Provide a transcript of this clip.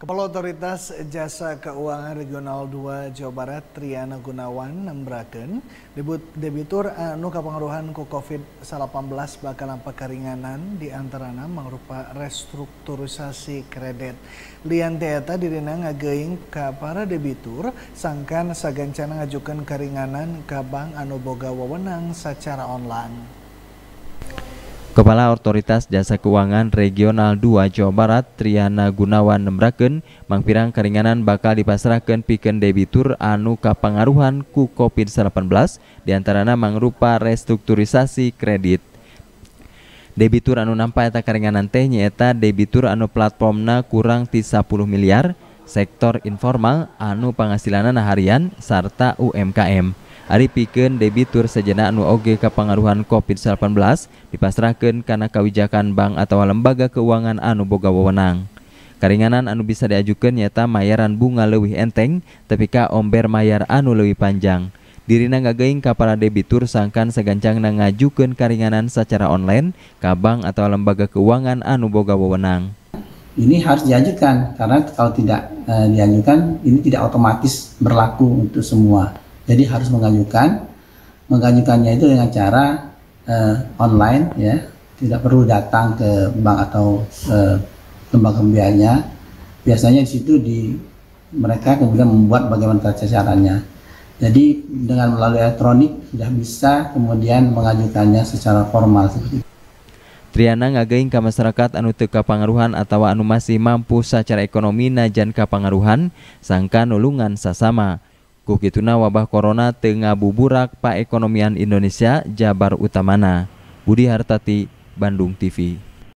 Kepala Otoritas Jasa Keuangan Regional 2 Jawa Barat Triana Gunawan nemberaken debut debitur anu kapengaruhan ku COVID-19 bakal nampak keringanan di antarana restrukturisasi kredit. Lian Teta dirina ngageing ke para debitur sangkan sagancana ngajukan keringanan ke bank anu boga wewenang secara online. Kepala Otoritas Jasa Keuangan Regional 2 Jawa Barat Triana Gunawan nembraken mangpirang keringanan bakal dipasrahkan piken debitur anu kapangaruhan ku COVID-19 diantarana mangrupa restrukturisasi kredit. Debitur anu nampak eta keringanan teh nyeta debitur anu platformna kurang ti 10 miliar, sektor informal anu penghasilanan harian, serta UMKM. Ari piken debitur sejena anu oge kapangaruhan COVID-19 dipasrahkan karena kawijakan bank atau lembaga keuangan anu boga wewenang. keringanan anu bisa diajukan nyata mayaran bunga lebih enteng tapi ka omber mayar anu lebih panjang. Dirina ngagaing kapala debitur sangkan segancangna ngajukeun keringanan secara online ka bank atau lembaga keuangan anu boga wewenang. Ini harus diajukan karena kalau tidak e, diajukan ini tidak otomatis berlaku untuk semua. Jadi harus mengajukan, mengajukannya itu dengan cara uh, online ya, tidak perlu datang ke bank atau uh, lembaga pembiayanya. Biasanya di situ di mereka kemudian membuat bagaimana cara caranya. Jadi dengan melalui elektronik sudah bisa kemudian mengajukannya secara formal seperti itu. Triana ngagain ke masyarakat anu teu kapangaruhan atau anu masih mampu secara ekonomi najan kapangaruhan sangka nulungan sasama. Kukituna wabah corona tengah buburak Ekonomian Indonesia Jabar Utamana. Budi Hartati, Bandung TV.